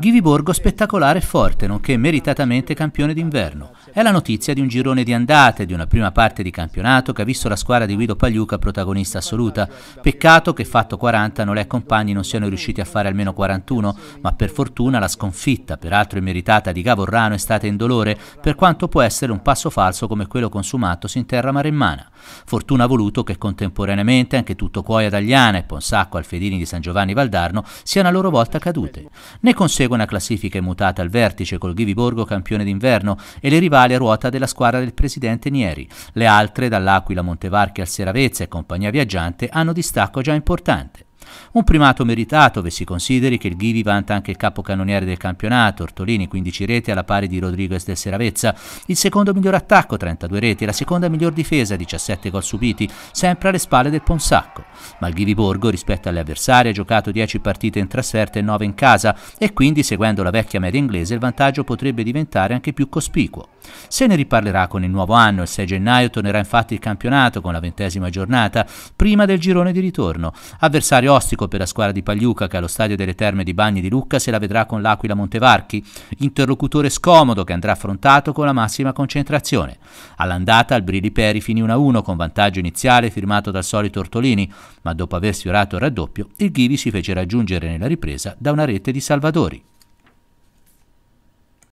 Ghivi Borgo spettacolare e forte, nonché meritatamente campione d'inverno. È la notizia di un girone di andate, di una prima parte di campionato che ha visto la squadra di Guido Pagliuca protagonista assoluta. Peccato che fatto 40 non le compagni non siano riusciti a fare almeno 41, ma per fortuna la sconfitta, peraltro immeritata, di Gavorrano è stata in dolore, per quanto può essere un passo falso come quello consumatosi in terra maremmana. Fortuna ha voluto che contemporaneamente anche tutto Cuoia Dagliana e Ponsacco Alfedini di San Giovanni Valdarno siano a loro volta cadute. Ne consegue una classifica immutata al vertice col Ghiviborgo campione d'inverno e le rivali a ruota della squadra del presidente Nieri. Le altre, dall'Aquila Montevarchi al Seravezza e compagnia viaggiante, hanno distacco già importante. Un primato meritato, ve si consideri che il Ghivi vanta anche il capocannoniere del campionato, Ortolini 15 reti alla pari di Rodriguez del Seravezza, il secondo miglior attacco 32 reti, la seconda miglior difesa 17 gol subiti, sempre alle spalle del Ponsacco ma il Ghiviborgo rispetto alle avversarie ha giocato 10 partite in trasferta e 9 in casa e quindi seguendo la vecchia media inglese il vantaggio potrebbe diventare anche più cospicuo. Se ne riparlerà con il nuovo anno, il 6 gennaio tornerà infatti il campionato con la ventesima giornata, prima del girone di ritorno. Avversario ostico per la squadra di Pagliuca che allo stadio delle Terme di Bagni di Lucca se la vedrà con l'Aquila Montevarchi, interlocutore scomodo che andrà affrontato con la massima concentrazione. All'andata il Brilli Peri finì 1-1 con vantaggio iniziale firmato dal solito Ortolini, ma dopo aver sfiorato il raddoppio, il Ghivi si fece raggiungere nella ripresa da una rete di Salvadori.